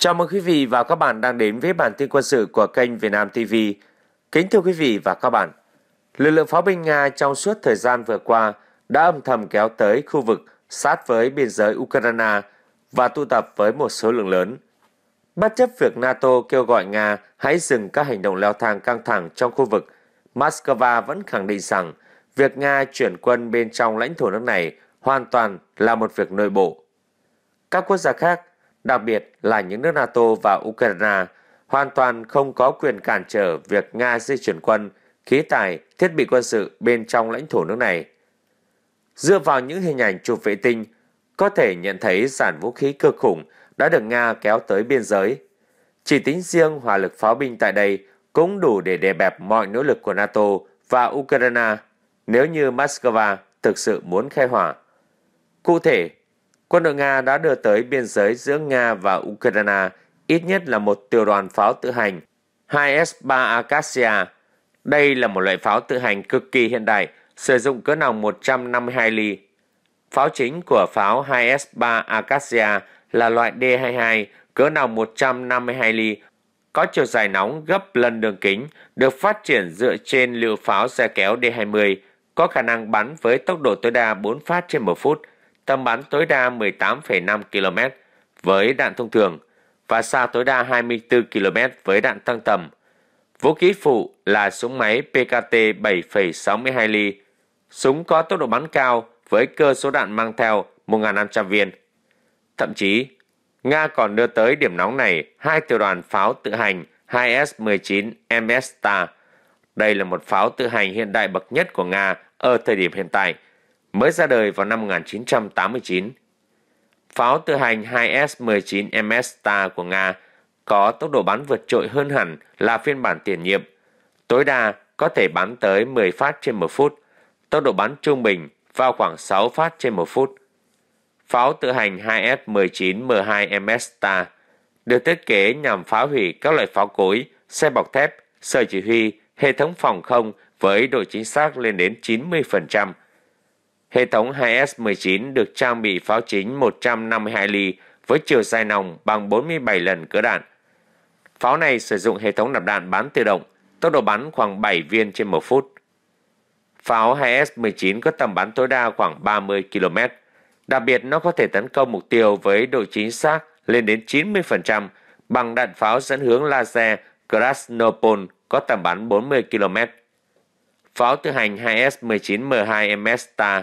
Chào mừng quý vị và các bạn đang đến với bản tin quân sự của kênh Việt Nam TV. Kính thưa quý vị và các bạn, lực lượng pháo binh Nga trong suốt thời gian vừa qua đã âm thầm kéo tới khu vực sát với biên giới Ukraine và tụ tập với một số lượng lớn. Bất chấp việc NATO kêu gọi Nga hãy dừng các hành động leo thang căng thẳng trong khu vực, Moscow vẫn khẳng định rằng việc Nga chuyển quân bên trong lãnh thổ nước này hoàn toàn là một việc nội bộ. Các quốc gia khác đặc biệt là những nước NATO và Ukraine, hoàn toàn không có quyền cản trở việc Nga di chuyển quân, khí tài, thiết bị quân sự bên trong lãnh thổ nước này. Dựa vào những hình ảnh chụp vệ tinh, có thể nhận thấy sản vũ khí cực khủng đã được Nga kéo tới biên giới. Chỉ tính riêng hỏa lực pháo binh tại đây cũng đủ để đè bẹp mọi nỗ lực của NATO và Ukraine nếu như Moscow thực sự muốn khai hỏa. Cụ thể, Quân đội Nga đã đưa tới biên giới giữa Nga và Ukraine ít nhất là một tiểu đoàn pháo tự hành 2S3 Acacia. Đây là một loại pháo tự hành cực kỳ hiện đại, sử dụng cỡ nòng 152 ly. Pháo chính của pháo 2S3 Acacia là loại D22 cỡ nòng 152 ly, có chiều dài nóng gấp lần đường kính, được phát triển dựa trên liều pháo xe kéo D20, có khả năng bắn với tốc độ tối đa 4 phát trên một phút – tầm bắn tối đa 18,5 km với đạn thông thường và xa tối đa 24 km với đạn tăng tầm. Vũ khí phụ là súng máy PKT 7,62 ly, súng có tốc độ bắn cao với cơ số đạn mang theo 1.500 viên. Thậm chí, Nga còn đưa tới điểm nóng này hai tiểu đoàn pháo tự hành 2S-19 MS-Star. Đây là một pháo tự hành hiện đại bậc nhất của Nga ở thời điểm hiện tại – mới ra đời vào năm 1989. Pháo tự hành 2S-19M Star của Nga có tốc độ bắn vượt trội hơn hẳn là phiên bản tiền nhiệm, tối đa có thể bắn tới 10 phát trên một phút, tốc độ bắn trung bình vào khoảng 6 phát trên một phút. Pháo tự hành 2F-19M2M Star được thiết kế nhằm phá hủy các loại pháo cối, xe bọc thép, sở chỉ huy, hệ thống phòng không với độ chính xác lên đến 90%. Hệ thống 2S-19 được trang bị pháo chính 152 ly với chiều dài nòng bằng 47 lần cỡ đạn. Pháo này sử dụng hệ thống nạp đạn bán tự động, tốc độ bắn khoảng 7 viên trên 1 phút. Pháo 2S-19 có tầm bắn tối đa khoảng 30 km. Đặc biệt nó có thể tấn công mục tiêu với độ chính xác lên đến 90% bằng đạn pháo dẫn hướng laser Krasnopol có tầm bắn 40 km. Pháo tự hành 2S-19M2 MSTA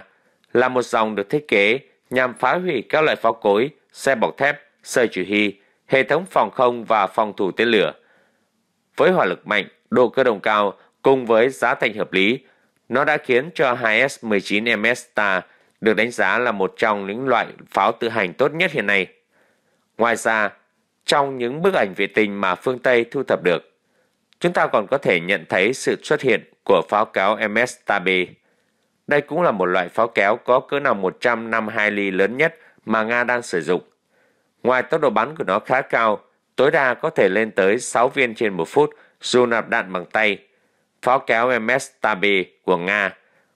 là một dòng được thiết kế nhằm phá hủy các loại pháo cối, xe bọc thép, sợi chỉ huy, hệ thống phòng không và phòng thủ tên lửa. Với hỏa lực mạnh, độ cơ động cao cùng với giá thành hợp lý, nó đã khiến cho 2 s 19 ms Star được đánh giá là một trong những loại pháo tự hành tốt nhất hiện nay. Ngoài ra, trong những bức ảnh vệ tinh mà phương Tây thu thập được, chúng ta còn có thể nhận thấy sự xuất hiện của pháo cáo MS-3B đây cũng là một loại pháo kéo có cỡ nòng 152 ly lớn nhất mà Nga đang sử dụng. Ngoài tốc độ bắn của nó khá cao, tối đa có thể lên tới 6 viên trên một phút dù nạp đạn bằng tay. Pháo kéo ms 8 của Nga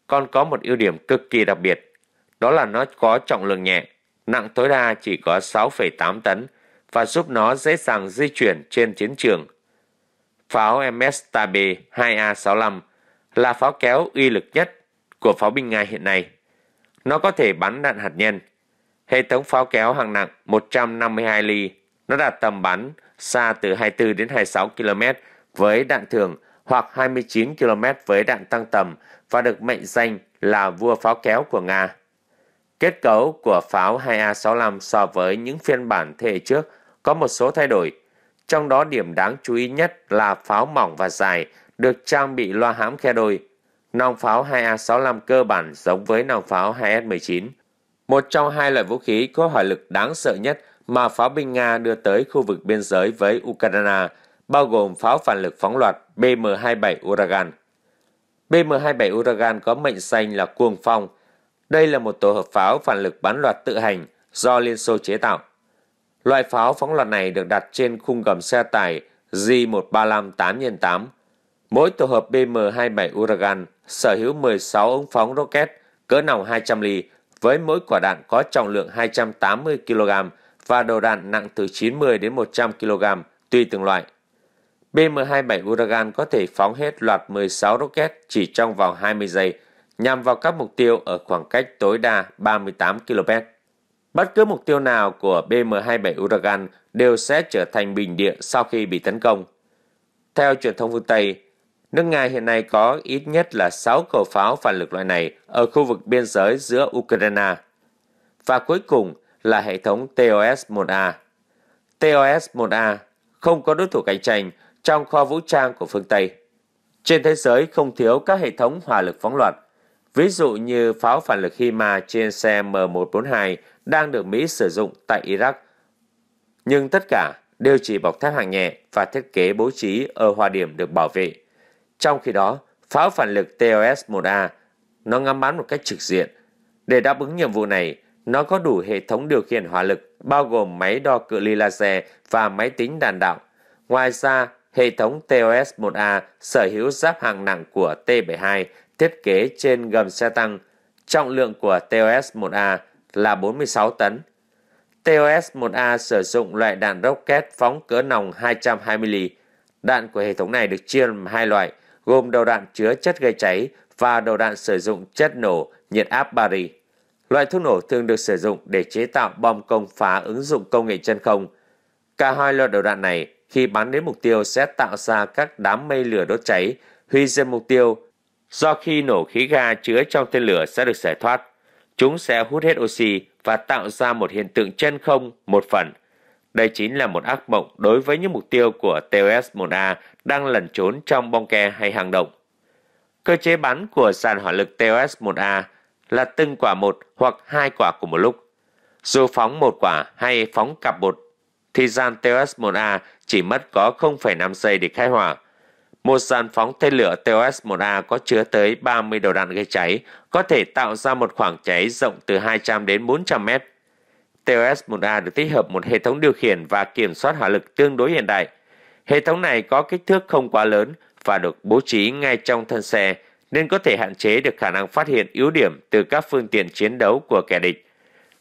còn có một ưu điểm cực kỳ đặc biệt, đó là nó có trọng lượng nhẹ, nặng tối đa chỉ có 6,8 tấn và giúp nó dễ dàng di chuyển trên chiến trường. Pháo MS-8B 2A65 là pháo kéo uy lực nhất của pháo binh Nga hiện nay. Nó có thể bắn đạn hạt nhân. Hệ thống pháo kéo hạng nặng 152 ly, nó đạt tầm bắn xa từ 24 đến 26 km với đạn thường hoặc 29 km với đạn tăng tầm và được mệnh danh là vua pháo kéo của Nga. Kết cấu của pháo 2A65 so với những phiên bản thế hệ trước có một số thay đổi, trong đó điểm đáng chú ý nhất là pháo mỏng và dài được trang bị loa hãm khe đôi Nòng pháo 2A65 cơ bản giống với nòng pháo 2S-19, một trong hai loại vũ khí có hỏa lực đáng sợ nhất mà pháo binh Nga đưa tới khu vực biên giới với Ukraine, bao gồm pháo phản lực phóng loạt BM-27 Uragan. BM-27 Uragan có mệnh danh là Cuồng Phong. Đây là một tổ hợp pháo phản lực bán loạt tự hành do Liên Xô chế tạo. Loại pháo phóng loạt này được đặt trên khung gầm xe tải J-135 8x8. Mỗi tổ hợp BM-27 Uragan sở hữu 16 ống phóng rocket cỡ nòng 200 ly với mỗi quả đạn có trọng lượng 280 kg và đầu đạn nặng từ 90 đến 100 kg tùy từng loại. BM-27 Uragan có thể phóng hết loạt 16 rocket chỉ trong vòng 20 giây nhằm vào các mục tiêu ở khoảng cách tối đa 38 km. Bất cứ mục tiêu nào của BM-27 Uragan đều sẽ trở thành bình địa sau khi bị tấn công. Theo truyền thông phương Tây, Nước Nga hiện nay có ít nhất là 6 khẩu pháo phản lực loại này ở khu vực biên giới giữa Ukraine. Và cuối cùng là hệ thống TOS-1A. TOS-1A không có đối thủ cạnh tranh trong kho vũ trang của phương Tây. Trên thế giới không thiếu các hệ thống hỏa lực phóng loạt, ví dụ như pháo phản lực HIMARS trên xe M142 đang được Mỹ sử dụng tại Iraq. Nhưng tất cả đều chỉ bọc thép hạng nhẹ và thiết kế bố trí ở hòa điểm được bảo vệ – trong khi đó, pháo phản lực TOS-1A nó ngắm bắn một cách trực diện. Để đáp ứng nhiệm vụ này, nó có đủ hệ thống điều khiển hỏa lực bao gồm máy đo cự ly laser và máy tính đàn đạo. Ngoài ra, hệ thống TOS-1A sở hữu giáp hàng nặng của T-72 thiết kế trên gầm xe tăng. Trọng lượng của TOS-1A là 46 tấn. TOS-1A sử dụng loại đạn rocket phóng cỡ nòng 220 mm Đạn của hệ thống này được chia làm hai loại – gồm đầu đạn chứa chất gây cháy và đầu đạn sử dụng chất nổ nhiệt áp bari Loại thuốc nổ thường được sử dụng để chế tạo bom công phá ứng dụng công nghệ chân không. Cả hai loại đầu đạn này khi bắn đến mục tiêu sẽ tạo ra các đám mây lửa đốt cháy, hủy diệt mục tiêu. Do khi nổ khí ga chứa trong tên lửa sẽ được giải thoát, chúng sẽ hút hết oxy và tạo ra một hiện tượng chân không một phần. Đây chính là một ác mộng đối với những mục tiêu của TOS-1A đang lẩn trốn trong bong ke hay hang động. Cơ chế bắn của sàn hỏa lực TOS-1A là từng quả một hoặc hai quả cùng một lúc. Dù phóng một quả hay phóng cặp một, thì gian TOS-1A chỉ mất có 0,5 giây để khai hỏa. Một dàn phóng tên lửa TOS-1A có chứa tới 30 đầu đạn gây cháy, có thể tạo ra một khoảng cháy rộng từ 200 đến 400 mét. TOS-1A được tích hợp một hệ thống điều khiển và kiểm soát hỏa lực tương đối hiện đại. Hệ thống này có kích thước không quá lớn và được bố trí ngay trong thân xe nên có thể hạn chế được khả năng phát hiện yếu điểm từ các phương tiện chiến đấu của kẻ địch.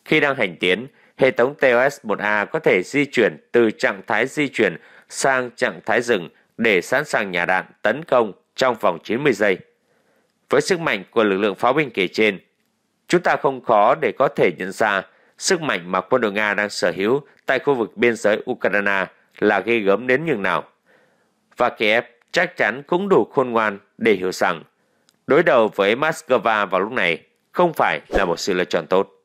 Khi đang hành tiến, hệ thống TOS-1A có thể di chuyển từ trạng thái di chuyển sang trạng thái dừng để sẵn sàng nhả đạn tấn công trong vòng 90 giây. Với sức mạnh của lực lượng pháo binh kể trên, chúng ta không khó để có thể nhận ra sức mạnh mà quân đội Nga đang sở hữu tại khu vực biên giới Ukraine là ghê gớm đến nhường nào. Và Kiev chắc chắn cũng đủ khôn ngoan để hiểu rằng đối đầu với Moscow vào lúc này không phải là một sự lựa chọn tốt.